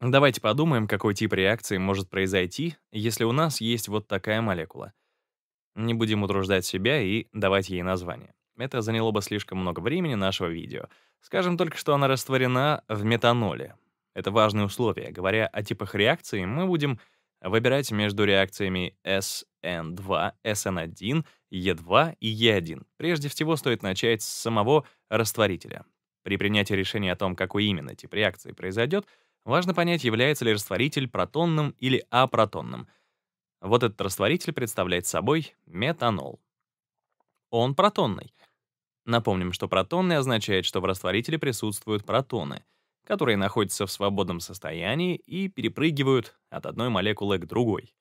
Давайте подумаем, какой тип реакции может произойти, если у нас есть вот такая молекула. Не будем утруждать себя и давать ей название. Это заняло бы слишком много времени нашего видео. Скажем только, что она растворена в метаноле. Это важное условие. Говоря о типах реакции, мы будем выбирать между реакциями SN2, SN1, E2 и E1. Прежде всего стоит начать с самого растворителя. При принятии решения о том, какой именно тип реакции произойдет, Важно понять, является ли растворитель протонным или апротонным. Вот этот растворитель представляет собой метанол. Он протонный. Напомним, что протонный означает, что в растворителе присутствуют протоны, которые находятся в свободном состоянии и перепрыгивают от одной молекулы к другой.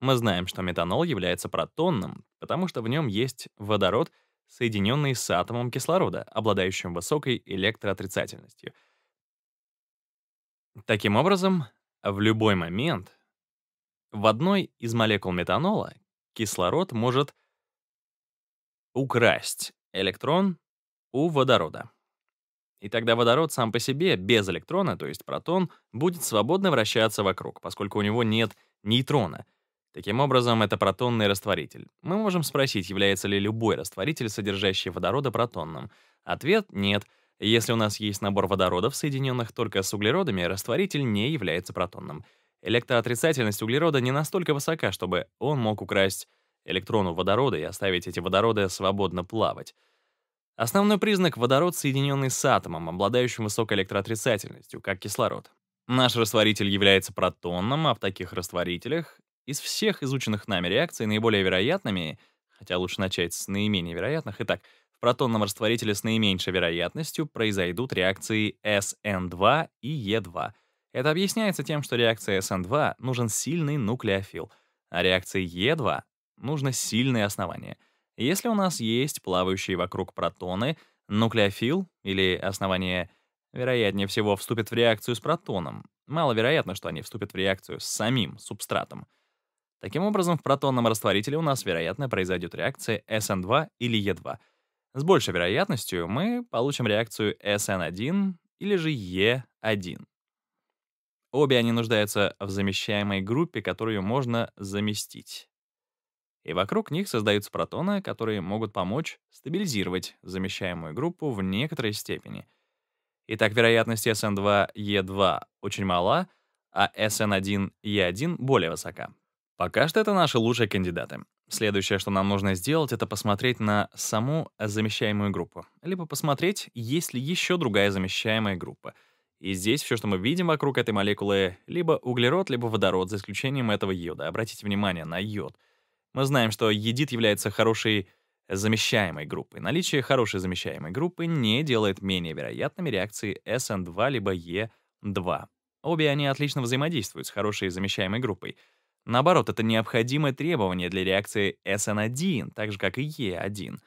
Мы знаем, что метанол является протонным, потому что в нем есть водород, соединенный с атомом кислорода, обладающим высокой электроотрицательностью — Таким образом, в любой момент в одной из молекул метанола кислород может украсть электрон у водорода. И тогда водород сам по себе, без электрона, то есть протон, будет свободно вращаться вокруг, поскольку у него нет нейтрона. Таким образом, это протонный растворитель. Мы можем спросить, является ли любой растворитель, содержащий водорода, протонным. Ответ — нет — если у нас есть набор водородов, соединенных только с углеродами, растворитель не является протонным. Электроотрицательность углерода не настолько высока, чтобы он мог украсть электрону водорода и оставить эти водороды свободно плавать. Основной признак — водород, соединенный с атомом, обладающим высокой электроотрицательностью, как кислород. Наш растворитель является протонным, а в таких растворителях из всех изученных нами реакций наиболее вероятными, хотя лучше начать с наименее вероятных, итак, в протонном растворителе с наименьшей вероятностью произойдут реакции SN2 и E2. Это объясняется тем, что реакции SN2 нужен сильный нуклеофил, а реакции E2 нужно сильное основание. Если у нас есть плавающие вокруг протоны, нуклеофил или основание вероятнее всего вступит в реакцию с протоном. Маловероятно, что они вступят в реакцию с самим субстратом. Таким образом, в протонном растворителе у нас, вероятно, произойдет реакция SN2 или E2. С большей вероятностью мы получим реакцию SN1 или же E1. Обе они нуждаются в замещаемой группе, которую можно заместить. И вокруг них создаются протоны, которые могут помочь стабилизировать замещаемую группу в некоторой степени. Итак, вероятность SN2E2 очень мала, а SN1E1 более высока. Пока что это наши лучшие кандидаты. Следующее, что нам нужно сделать, это посмотреть на саму замещаемую группу, либо посмотреть, есть ли еще другая замещаемая группа. И здесь все, что мы видим вокруг этой молекулы, либо углерод, либо водород, за исключением этого йода. Обратите внимание на йод. Мы знаем, что едит является хорошей замещаемой группой. Наличие хорошей замещаемой группы не делает менее вероятными реакции SN2 либо E2. Обе они отлично взаимодействуют с хорошей замещаемой группой — Наоборот, это необходимое требование для реакции SN1, так же, как и E1.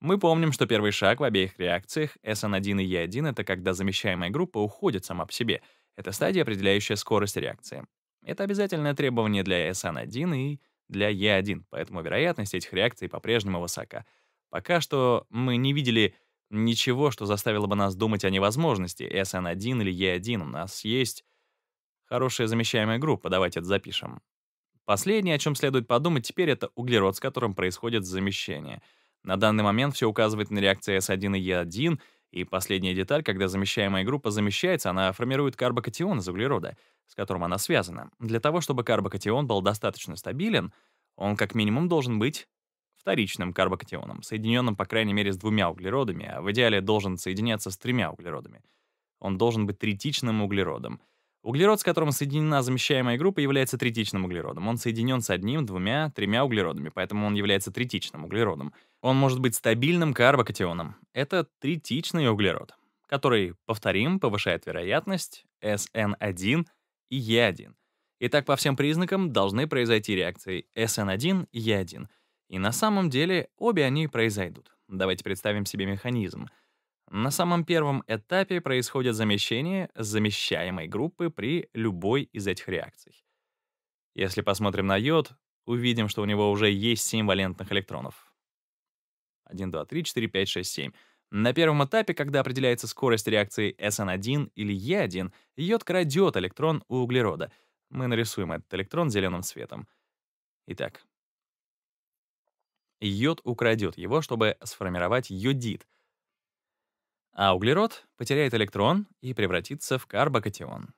Мы помним, что первый шаг в обеих реакциях SN1 и E1 — это когда замещаемая группа уходит сама по себе. Это стадия, определяющая скорость реакции. Это обязательное требование для SN1 и для E1, поэтому вероятность этих реакций по-прежнему высока. Пока что мы не видели ничего, что заставило бы нас думать о невозможности SN1 или E1. У нас есть хорошая замещаемая группа, давайте это запишем. Последнее, о чем следует подумать теперь, это углерод, с которым происходит замещение. На данный момент все указывает на реакции С1 и Е1, и последняя деталь, когда замещаемая группа замещается, она формирует карбокатион из углерода, с которым она связана. Для того, чтобы карбокатион был достаточно стабилен, он как минимум должен быть вторичным карбокатионом, соединенным, по крайней мере, с двумя углеродами, а в идеале должен соединяться с тремя углеродами. Он должен быть третичным углеродом — Углерод, с которым соединена замещаемая группа, является третичным углеродом. Он соединен с одним, двумя, тремя углеродами, поэтому он является третичным углеродом. Он может быть стабильным карбокатионом. Это третичный углерод, который, повторим, повышает вероятность SN1 и E1. Итак, по всем признакам должны произойти реакции SN1 и E1. И на самом деле обе они произойдут. Давайте представим себе механизм — на самом первом этапе происходит замещение замещаемой группы при любой из этих реакций. Если посмотрим на йод, увидим, что у него уже есть 7 валентных электронов. 1, 2, 3, 4, 5, 6, 7. На первом этапе, когда определяется скорость реакции SN1 или E1, йод крадет электрон у углерода. Мы нарисуем этот электрон зеленым цветом. Итак, йод украдет его, чтобы сформировать йодит, а углерод потеряет электрон и превратится в карбокатион.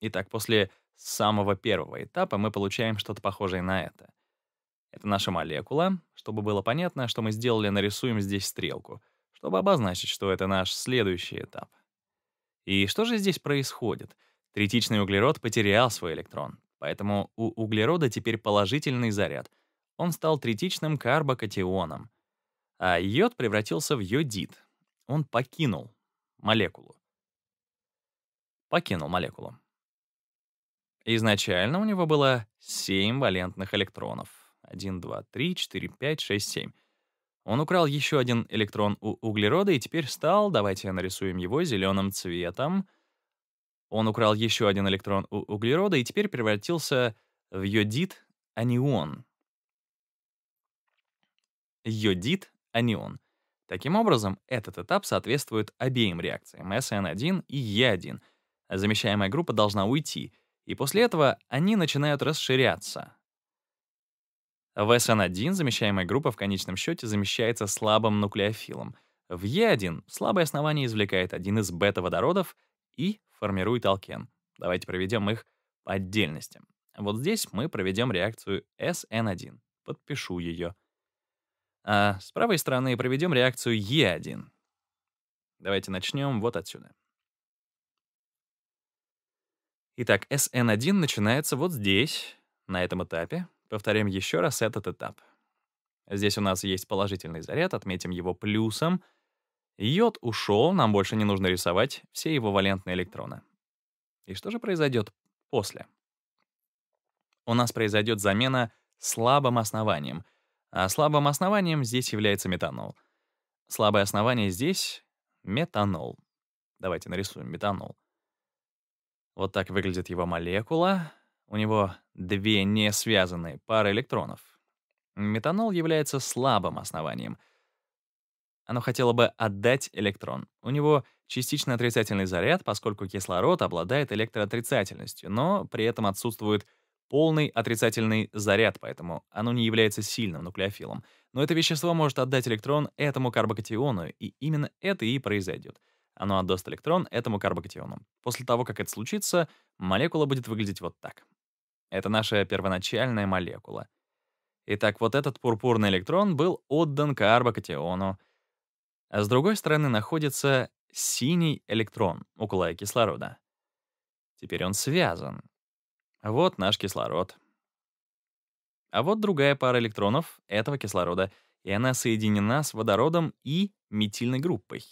Итак, после самого первого этапа мы получаем что-то похожее на это. Это наша молекула. Чтобы было понятно, что мы сделали, нарисуем здесь стрелку, чтобы обозначить, что это наш следующий этап. И что же здесь происходит? Третичный углерод потерял свой электрон, поэтому у углерода теперь положительный заряд. Он стал третичным карбокатионом. А йод превратился в йодид он покинул молекулу. Покинул молекулу. Изначально у него было 7 валентных электронов. 1, 2, 3, 4, 5, 6, 7. Он украл еще один электрон у углерода и теперь стал, давайте нарисуем его зеленым цветом. Он украл еще один электрон у углерода и теперь превратился в йодит анион. Йодит анион. Таким образом, этот этап соответствует обеим реакциям SN1 и E1. Замещаемая группа должна уйти, и после этого они начинают расширяться. В SN1 замещаемая группа в конечном счете замещается слабым нуклеофилом. В E1 слабое основание извлекает один из бета-водородов и формирует алкен. Давайте проведем их по отдельности. Вот здесь мы проведем реакцию SN1. Подпишу ее. А с правой стороны проведем реакцию Е1. Давайте начнем вот отсюда. Итак, SN1 начинается вот здесь, на этом этапе. Повторим еще раз этот этап. Здесь у нас есть положительный заряд, отметим его плюсом. Йод ушел, нам больше не нужно рисовать все его валентные электроны. И что же произойдет после? У нас произойдет замена слабым основанием — а слабым основанием здесь является метанол. Слабое основание здесь — метанол. Давайте нарисуем метанол. Вот так выглядит его молекула. У него две несвязанные пары электронов. Метанол является слабым основанием. Оно хотело бы отдать электрон. У него частично отрицательный заряд, поскольку кислород обладает электроотрицательностью, но при этом отсутствует полный отрицательный заряд, поэтому оно не является сильным нуклеофилом. Но это вещество может отдать электрон этому карбокатиону, и именно это и произойдет. Оно отдаст электрон этому карбокатиону. После того, как это случится, молекула будет выглядеть вот так. Это наша первоначальная молекула. Итак, вот этот пурпурный электрон был отдан карбокатиону. А с другой стороны находится синий электрон около кислорода. Теперь он связан, а вот наш кислород. А вот другая пара электронов этого кислорода, и она соединена с водородом и метильной группой.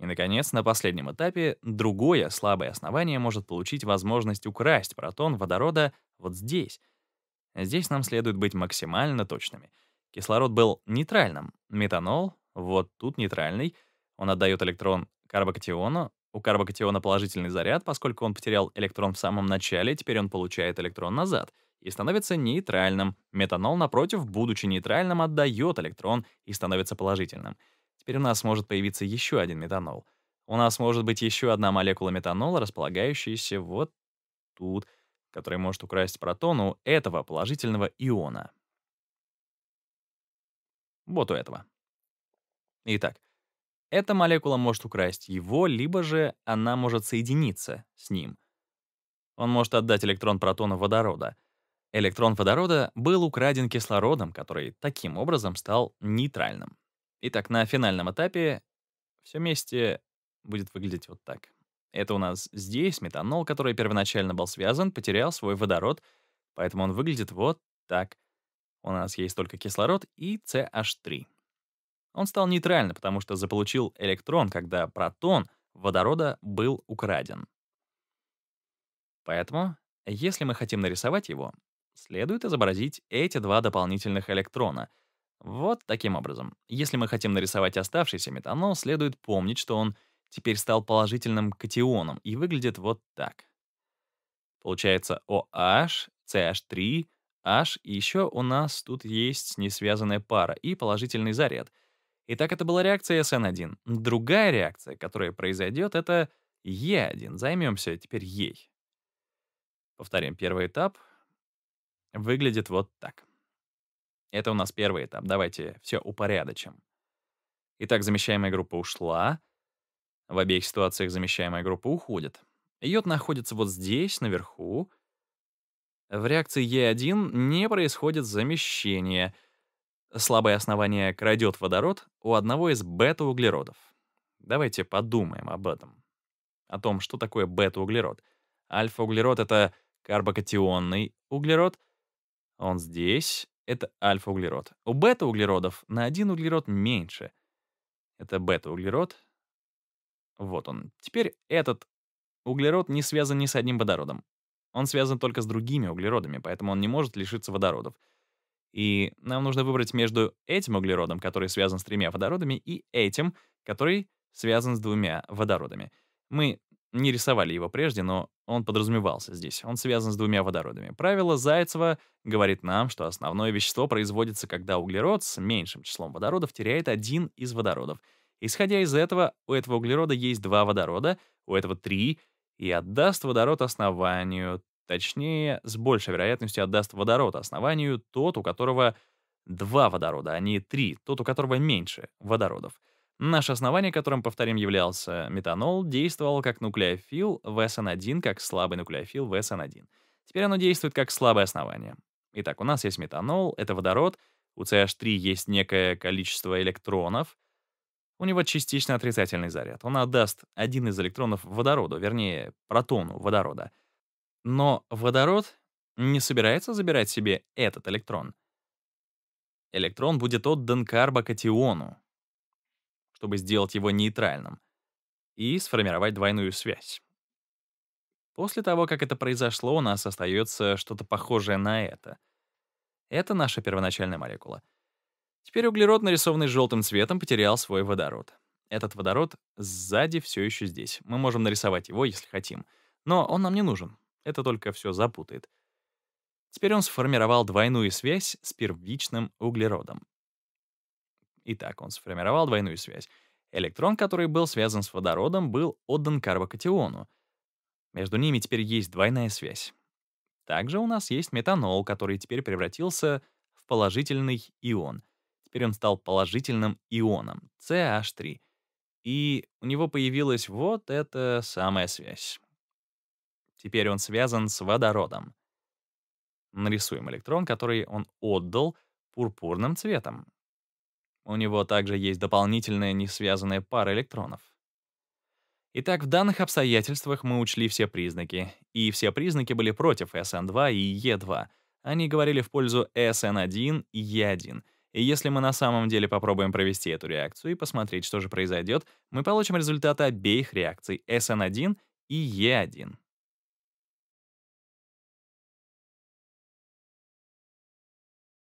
И, наконец, на последнем этапе другое слабое основание может получить возможность украсть протон водорода вот здесь. Здесь нам следует быть максимально точными. Кислород был нейтральным. Метанол — вот тут нейтральный. Он отдает электрон карбокатиону, у карбокатиона положительный заряд, поскольку он потерял электрон в самом начале, теперь он получает электрон назад и становится нейтральным. Метанол, напротив, будучи нейтральным, отдает электрон и становится положительным. Теперь у нас может появиться еще один метанол. У нас может быть еще одна молекула метанола, располагающаяся вот тут, которая может украсть протон у этого положительного иона. Вот у этого. Итак, эта молекула может украсть его, либо же она может соединиться с ним. Он может отдать электрон протона водорода. Электрон водорода был украден кислородом, который таким образом стал нейтральным. Итак, на финальном этапе все вместе будет выглядеть вот так. Это у нас здесь метанол, который первоначально был связан, потерял свой водород, поэтому он выглядит вот так. У нас есть только кислород и CH3. Он стал нейтральным, потому что заполучил электрон, когда протон водорода был украден. Поэтому, если мы хотим нарисовать его, следует изобразить эти два дополнительных электрона. Вот таким образом. Если мы хотим нарисовать оставшийся метанол, следует помнить, что он теперь стал положительным катионом и выглядит вот так. Получается OH, CH3, H, и еще у нас тут есть несвязанная пара и положительный заряд — Итак, это была реакция SN1. Другая реакция, которая произойдет, это Е1. Займемся теперь ей. Повторим первый этап. Выглядит вот так. Это у нас первый этап. Давайте все упорядочим. Итак, замещаемая группа ушла. В обеих ситуациях замещаемая группа уходит. Йод находится вот здесь, наверху. В реакции Е1 не происходит замещения слабое основание крадет водород у одного из бета-углеродов. Давайте подумаем об этом. О том, что такое бета-углерод. Альфа-углерод — это карбокатионный углерод. Он здесь — это альфа-углерод. У бета-углеродов на один углерод меньше. Это бета-углерод. Вот он. Теперь этот углерод не связан ни с одним водородом. Он связан только с другими углеродами, поэтому он не может лишиться водородов. И нам нужно выбрать между этим углеродом, который связан с тремя водородами, и этим, который связан с двумя водородами. Мы не рисовали его прежде, но он подразумевался здесь. Он связан с двумя водородами. Правило Зайцева говорит нам, что основное вещество производится, когда углерод с меньшим числом водородов теряет один из водородов. Исходя из этого, у этого углерода есть два водорода, у этого три, и отдаст водород основанию Точнее, с большей вероятностью отдаст водород основанию тот, у которого два водорода, а не три, тот, у которого меньше водородов. Наше основание, которым, повторим, являлся метанол, действовало как нуклеофил в SN1, как слабый нуклеофил в SN1. Теперь оно действует как слабое основание. Итак, у нас есть метанол, это водород, у CH3 есть некое количество электронов, у него частично отрицательный заряд. Он отдаст один из электронов водороду, вернее, протону водорода — но водород не собирается забирать себе этот электрон. Электрон будет отдан карбокатиону, чтобы сделать его нейтральным и сформировать двойную связь. После того, как это произошло, у нас остается что-то похожее на это. Это наша первоначальная молекула. Теперь углерод, нарисованный желтым цветом, потерял свой водород. Этот водород сзади все еще здесь. Мы можем нарисовать его, если хотим. Но он нам не нужен. Это только все запутает. Теперь он сформировал двойную связь с первичным углеродом. Итак, он сформировал двойную связь. Электрон, который был связан с водородом, был отдан карбокатиону. Между ними теперь есть двойная связь. Также у нас есть метанол, который теперь превратился в положительный ион. Теперь он стал положительным ионом, CH3. И у него появилась вот эта самая связь. Теперь он связан с водородом. Нарисуем электрон, который он отдал пурпурным цветом. У него также есть дополнительная несвязанная пара электронов. Итак, в данных обстоятельствах мы учли все признаки, и все признаки были против SN2 и E2. Они говорили в пользу SN1 и E1. И если мы на самом деле попробуем провести эту реакцию и посмотреть, что же произойдет, мы получим результаты обеих реакций SN1 и E1.